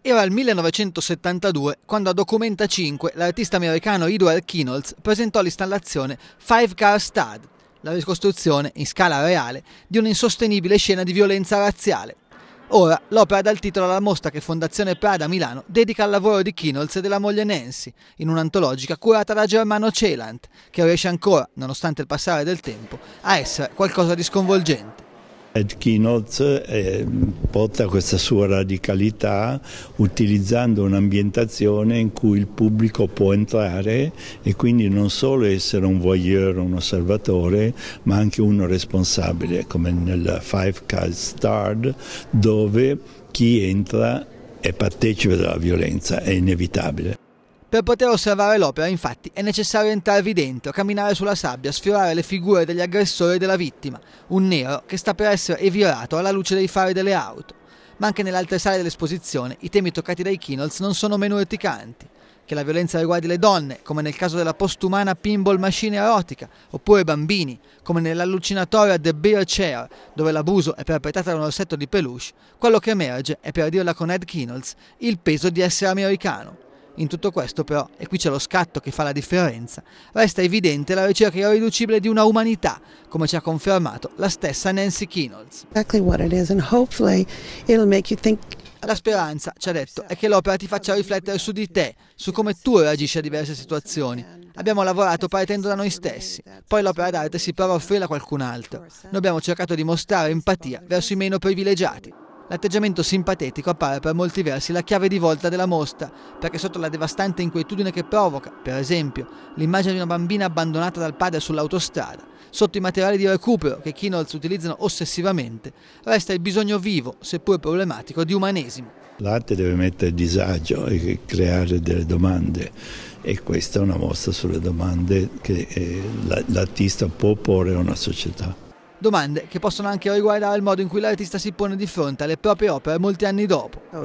Era il 1972 quando a Documenta 5 l'artista americano Edward Kinnolds presentò l'installazione Five Car Stud, la ricostruzione in scala reale di un'insostenibile scena di violenza razziale. Ora l'opera dà il titolo alla mostra che Fondazione Prada Milano dedica al lavoro di Kinnolds e della moglie Nancy, in un'antologica curata da Germano Celant, che riesce ancora, nonostante il passare del tempo, a essere qualcosa di sconvolgente. Ed Keynote eh, porta questa sua radicalità utilizzando un'ambientazione in cui il pubblico può entrare e quindi non solo essere un voyeur, un osservatore, ma anche uno responsabile, come nel Five Card Starred, dove chi entra e partecipa alla violenza, è inevitabile. Per poter osservare l'opera, infatti, è necessario entrarvi dentro, camminare sulla sabbia, sfiorare le figure degli aggressori e della vittima, un nero che sta per essere eviorato alla luce dei fari delle auto. Ma anche nelle altre sale dell'esposizione i temi toccati dai Kinnolds non sono meno urticanti. Che la violenza riguardi le donne, come nel caso della postumana pinball machine erotica, oppure i bambini, come nell'allucinatoria The Beer Chair, dove l'abuso è perpetrato da un orsetto di peluche, quello che emerge è, per dirla con Ed Kinnolds, il peso di essere americano. In tutto questo però, e qui c'è lo scatto che fa la differenza, resta evidente la ricerca irriducibile di una umanità, come ci ha confermato la stessa Nancy Kinnolds. La speranza, ci ha detto, è che l'opera ti faccia riflettere su di te, su come tu reagisci a diverse situazioni. Abbiamo lavorato partendo da noi stessi, poi l'opera d'arte si prova a offrire a qualcun altro. Noi abbiamo cercato di mostrare empatia verso i meno privilegiati l'atteggiamento simpatetico appare per molti versi la chiave di volta della mostra, perché sotto la devastante inquietudine che provoca, per esempio, l'immagine di una bambina abbandonata dal padre sull'autostrada, sotto i materiali di recupero che i Keynotes utilizzano ossessivamente, resta il bisogno vivo, seppur problematico, di umanesimo. L'arte deve mettere disagio e creare delle domande e questa è una mostra sulle domande che eh, l'artista può porre a una società domande che possono anche riguardare il modo in cui l'artista si pone di fronte alle proprie opere molti anni dopo. Oh,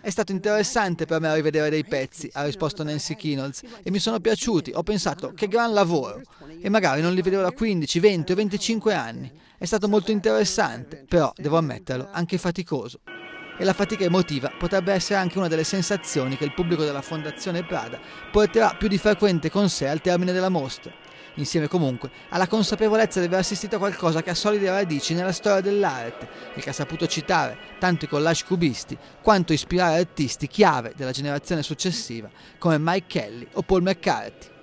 è stato interessante per me rivedere dei pezzi, ha risposto Nancy Kinnolds, e mi sono piaciuti, ho pensato che gran lavoro, e magari non li vedevo da 15, 20 o 25 anni. È stato molto interessante, però, devo ammetterlo, anche faticoso. E la fatica emotiva potrebbe essere anche una delle sensazioni che il pubblico della Fondazione Prada porterà più di frequente con sé al termine della mostra insieme comunque alla consapevolezza di aver assistito a qualcosa che ha solide radici nella storia dell'arte e che ha saputo citare tanto i collage cubisti quanto ispirare artisti chiave della generazione successiva come Mike Kelly o Paul McCarthy.